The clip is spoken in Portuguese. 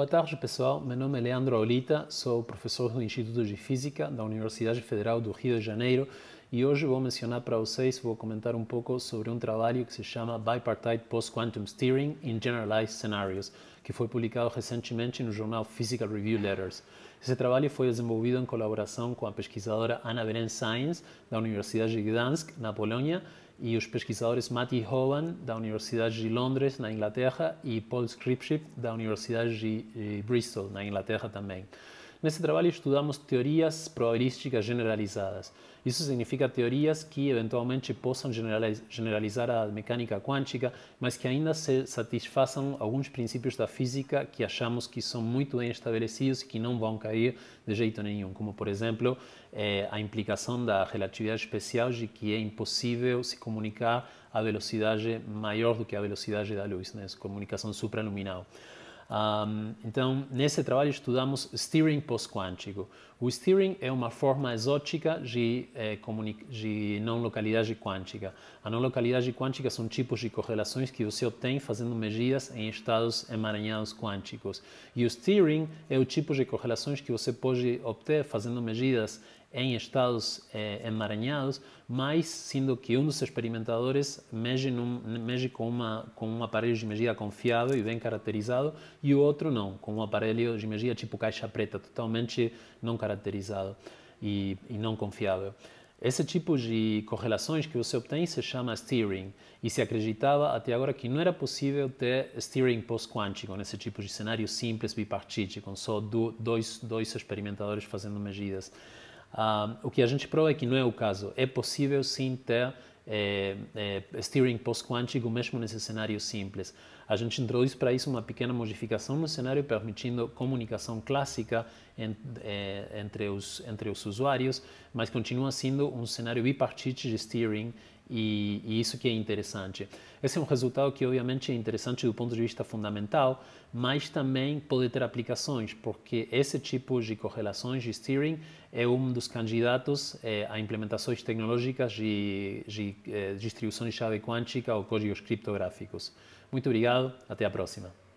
Boa tarde, pessoal. Meu nome é Leandro Aulita, sou professor do Instituto de Física da Universidade Federal do Rio de Janeiro e hoje vou mencionar para vocês, vou comentar um pouco sobre um trabalho que se chama Bipartite Post-Quantum Steering in Generalized Scenarios, que foi publicado recentemente no jornal Physical Review Letters. Esse trabalho foi desenvolvido em colaboração com a pesquisadora Anna Beren Sainz, da Universidade de Gdansk, na Polônia, e os pesquisadores Matty Hovan, da Universidade de Londres, na Inglaterra, e Paul Scripship, da Universidade de eh, Bristol, na Inglaterra também. Nesse trabalho estudamos teorias probabilísticas generalizadas. Isso significa teorias que eventualmente possam generalizar a mecânica quântica, mas que ainda se satisfaçam alguns princípios da física que achamos que são muito bem estabelecidos e que não vão cair de jeito nenhum, como por exemplo eh, a implicação da relatividade especial de que é impossível se comunicar a velocidade maior do que a velocidade da luz, né? comunicação supraluminal. Um, então, nesse trabalho estudamos steering pós-quântico. O steering é uma forma exótica de, eh, de não localidade quântica. A não localidade quântica são tipos de correlações que você obtém fazendo medidas em estados emaranhados quânticos. E o steering é o tipo de correlações que você pode obter fazendo medidas em estados eh, emaranhados, mas sendo que um dos experimentadores mexe, num, mexe com, uma, com um aparelho de medida confiável e bem caracterizado e o outro não, com um aparelho de medida tipo caixa preta, totalmente não caracterizado e, e não confiável. Esse tipo de correlações que você obtém se chama steering e se acreditava até agora que não era possível ter steering pós-quântico nesse tipo de cenário simples bipartite com só do, dois, dois experimentadores fazendo medidas o que a gente prova é que não é o caso. É possível sim ter é, é, steering pós-quântico mesmo nesse cenário simples. A gente introduz para isso uma pequena modificação no cenário, permitindo comunicação clássica en, é, entre, os, entre os usuários, mas continua sendo um cenário bipartite de steering e, e, isso que é interessante. Esse é um resultado que, obviamente, é interessante do ponto de vista fundamental, mas também pode ter aplicações, porque esse tipo de correlações de steering é um dos candidatos eh, a implementações tecnológicas de, de eh, distribuição de chave quântica ou códigos criptográficos. Muito obrigado, até a próxima.